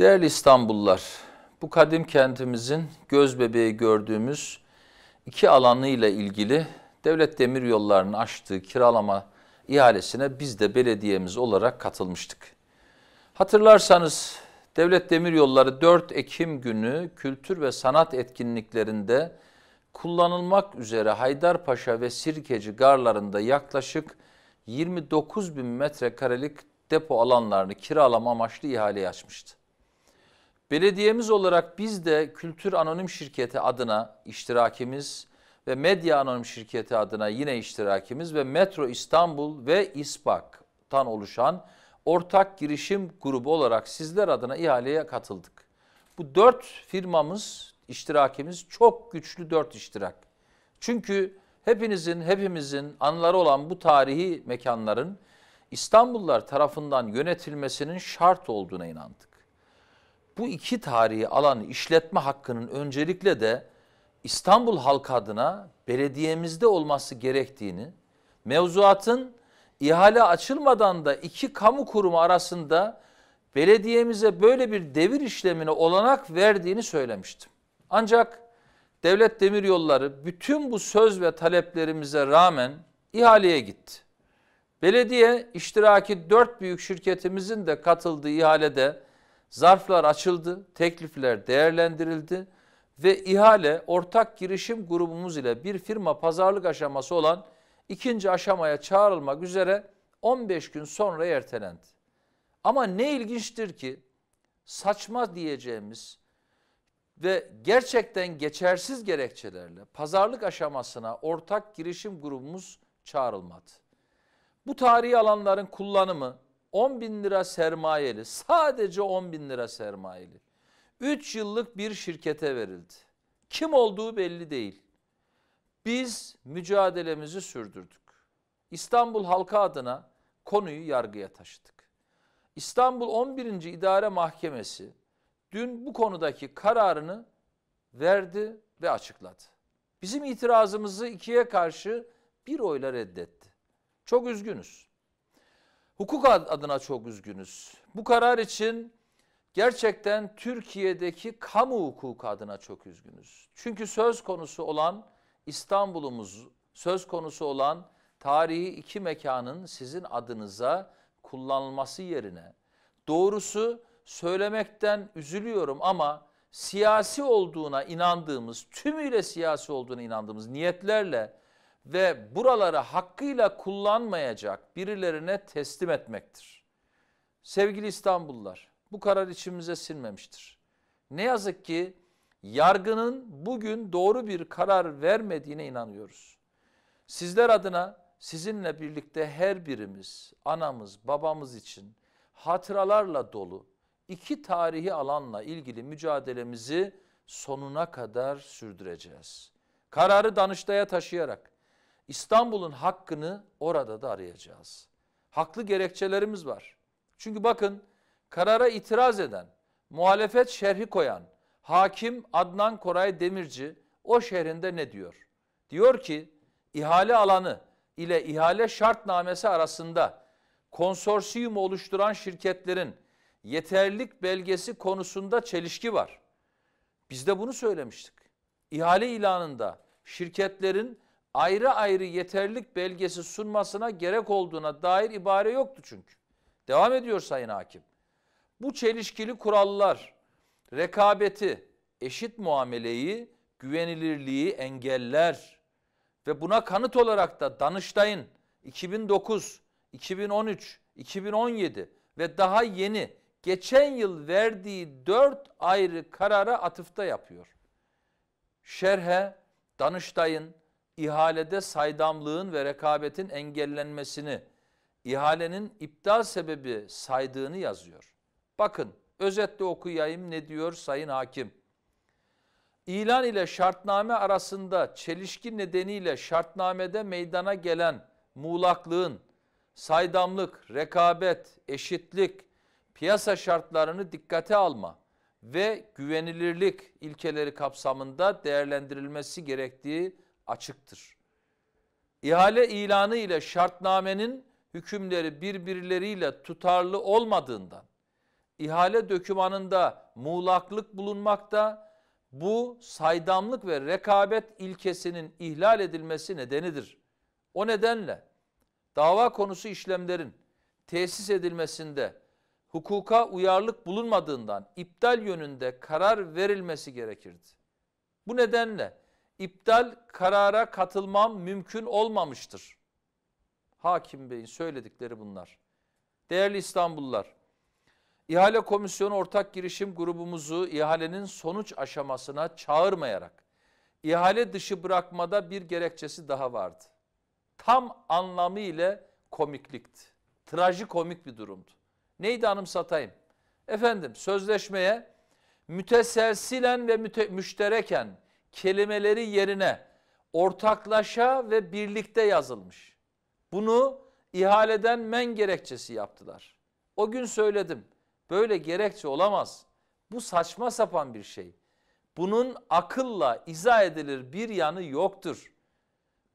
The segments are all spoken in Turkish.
Değerli İstanbullular, bu kadim kentimizin göz bebeği gördüğümüz iki alanıyla ilgili devlet demir yollarının açtığı kiralama ihalesine biz de belediyemiz olarak katılmıştık. Hatırlarsanız Devlet Demiryolları 4 Ekim günü kültür ve sanat etkinliklerinde kullanılmak üzere Haydarpaşa ve Sirkeci garlarında yaklaşık 29 bin metrekarelik depo alanlarını kiralama amaçlı ihale açmıştı. Belediyemiz olarak biz de Kültür Anonim Şirketi adına iştirakimiz ve Medya Anonim Şirketi adına yine iştirakimiz ve Metro İstanbul ve İSPAK'tan oluşan ortak girişim grubu olarak sizler adına ihaleye katıldık. Bu dört firmamız, iştirakimiz çok güçlü dört iştirak. Çünkü hepinizin, hepimizin anları olan bu tarihi mekanların İstanbullular tarafından yönetilmesinin şart olduğuna inandık bu iki tarihi alan işletme hakkının öncelikle de İstanbul halkı adına belediyemizde olması gerektiğini, mevzuatın ihale açılmadan da iki kamu kurumu arasında belediyemize böyle bir devir işlemine olanak verdiğini söylemiştim. Ancak Devlet Demiryolları bütün bu söz ve taleplerimize rağmen ihaleye gitti. Belediye iştiraki dört büyük şirketimizin de katıldığı ihalede Zarflar açıldı, teklifler değerlendirildi ve ihale ortak girişim grubumuz ile bir firma pazarlık aşaması olan ikinci aşamaya çağrılmak üzere 15 gün sonra ertelendi. Ama ne ilginçtir ki saçma diyeceğimiz ve gerçekten geçersiz gerekçelerle pazarlık aşamasına ortak girişim grubumuz çağrılmadı. Bu tarihi alanların kullanımı 10 bin lira sermayeli sadece 10 bin lira sermayeli 3 yıllık bir şirkete verildi. Kim olduğu belli değil. Biz mücadelemizi sürdürdük. İstanbul halka adına konuyu yargıya taşıdık. İstanbul 11. İdare Mahkemesi dün bu konudaki kararını verdi ve açıkladı. Bizim itirazımızı ikiye karşı bir oyla reddetti. Çok üzgünüz. Hukuk adına çok üzgünüz. Bu karar için gerçekten Türkiye'deki kamu hukuku adına çok üzgünüz. Çünkü söz konusu olan İstanbul'umuz, söz konusu olan tarihi iki mekanın sizin adınıza kullanılması yerine doğrusu söylemekten üzülüyorum ama siyasi olduğuna inandığımız, tümüyle siyasi olduğuna inandığımız niyetlerle ve buraları hakkıyla kullanmayacak birilerine teslim etmektir. Sevgili İstanbullular bu karar içimize sinmemiştir. Ne yazık ki yargının bugün doğru bir karar vermediğine inanıyoruz. Sizler adına sizinle birlikte her birimiz anamız babamız için hatıralarla dolu iki tarihi alanla ilgili mücadelemizi sonuna kadar sürdüreceğiz. Kararı Danıştay'a taşıyarak İstanbul'un hakkını orada da arayacağız. Haklı gerekçelerimiz var. Çünkü bakın karara itiraz eden, muhalefet şerhi koyan hakim Adnan Koray Demirci o şerhinde ne diyor? Diyor ki ihale alanı ile ihale şartnamesi arasında konsorsiyum oluşturan şirketlerin yeterlilik belgesi konusunda çelişki var. Biz de bunu söylemiştik. İhale ilanında şirketlerin ayrı ayrı yeterlik belgesi sunmasına gerek olduğuna dair ibare yoktu çünkü. Devam ediyor Sayın Hakim. Bu çelişkili kurallar rekabeti, eşit muameleyi, güvenilirliği engeller ve buna kanıt olarak da Danıştay'ın 2009, 2013, 2017 ve daha yeni geçen yıl verdiği dört ayrı karara atıfta yapıyor. Şerhe Danıştay'ın ihalede saydamlığın ve rekabetin engellenmesini, ihalenin iptal sebebi saydığını yazıyor. Bakın özetle okuyayım ne diyor Sayın Hakim. İlan ile şartname arasında çelişki nedeniyle şartnamede meydana gelen muğlaklığın, saydamlık, rekabet, eşitlik, piyasa şartlarını dikkate alma ve güvenilirlik ilkeleri kapsamında değerlendirilmesi gerektiği açıktır. İhale ilanı ile şartnamenin hükümleri birbirleriyle tutarlı olmadığından ihale dökümanında muğlaklık bulunmakta bu saydamlık ve rekabet ilkesinin ihlal edilmesi nedenidir. O nedenle dava konusu işlemlerin tesis edilmesinde hukuka uyarlık bulunmadığından iptal yönünde karar verilmesi gerekirdi. Bu nedenle iptal karara katılmam mümkün olmamıştır. Hakim Bey'in söyledikleri bunlar. Değerli İstanbullular, İhale Komisyonu ortak girişim grubumuzu ihalenin sonuç aşamasına çağırmayarak ihale dışı bırakmada bir gerekçesi daha vardı. Tam anlamıyla komiklikti. Trajikomik bir durumdu. Neydi anımsatayım? Efendim sözleşmeye müteselsilen ve müte, müştereken kelimeleri yerine ortaklaşa ve birlikte yazılmış. Bunu ihaleden men gerekçesi yaptılar. O gün söyledim. Böyle gerekçe olamaz. Bu saçma sapan bir şey. Bunun akılla izah edilir bir yanı yoktur.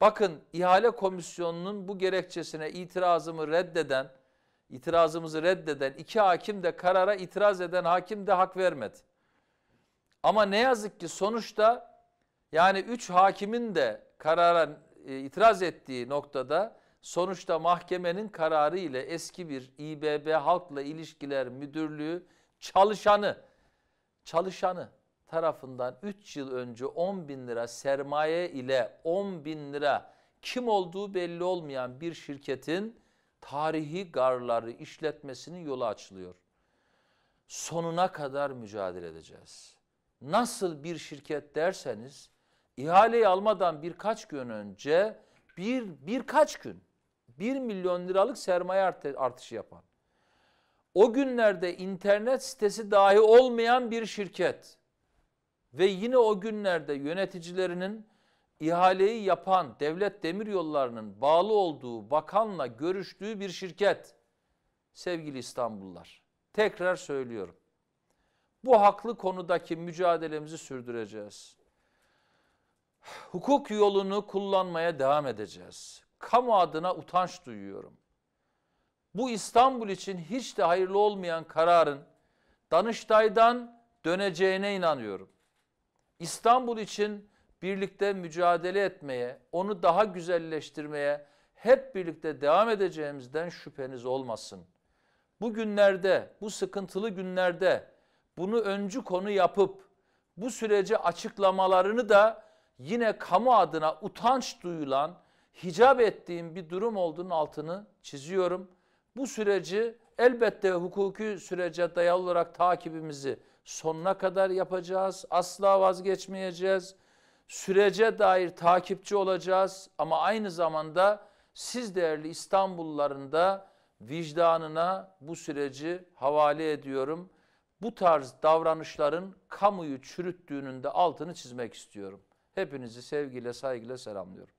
Bakın ihale komisyonunun bu gerekçesine itirazımı reddeden, itirazımızı reddeden iki hakim de karara itiraz eden hakim de hak vermedi. Ama ne yazık ki sonuçta yani üç hakimin de karara e, itiraz ettiği noktada sonuçta mahkemenin kararı ile eski bir İBB Halkla İlişkiler Müdürlüğü çalışanı, çalışanı tarafından 3 yıl önce 10 bin lira sermaye ile 10 bin lira kim olduğu belli olmayan bir şirketin tarihi garları işletmesinin yolu açılıyor. Sonuna kadar mücadele edeceğiz. Nasıl bir şirket derseniz ihaleyi almadan birkaç gün önce bir birkaç gün 1 milyon liralık sermaye artışı yapan. O günlerde internet sitesi dahi olmayan bir şirket ve yine o günlerde yöneticilerinin ihaleyi yapan Devlet Demiryolları'nın bağlı olduğu bakanla görüştüğü bir şirket. Sevgili İstanbullular, tekrar söylüyorum. Bu haklı konudaki mücadelemizi sürdüreceğiz hukuk yolunu kullanmaya devam edeceğiz. Kamu adına utanç duyuyorum. Bu İstanbul için hiç de hayırlı olmayan kararın Danıştay'dan döneceğine inanıyorum. İstanbul için birlikte mücadele etmeye, onu daha güzelleştirmeye hep birlikte devam edeceğimizden şüpheniz olmasın. Bu günlerde, bu sıkıntılı günlerde bunu öncü konu yapıp bu sürece açıklamalarını da yine kamu adına utanç duyulan, hicap ettiğim bir durum olduğunu altını çiziyorum. Bu süreci elbette hukuki sürece dayalı olarak takibimizi sonuna kadar yapacağız. Asla vazgeçmeyeceğiz. Sürece dair takipçi olacağız ama aynı zamanda siz değerli İstanbulluların da vicdanına bu süreci havale ediyorum. Bu tarz davranışların kamuyu çürüttüğünün de altını çizmek istiyorum. Hepinizi sevgiyle saygıyla selamlıyorum.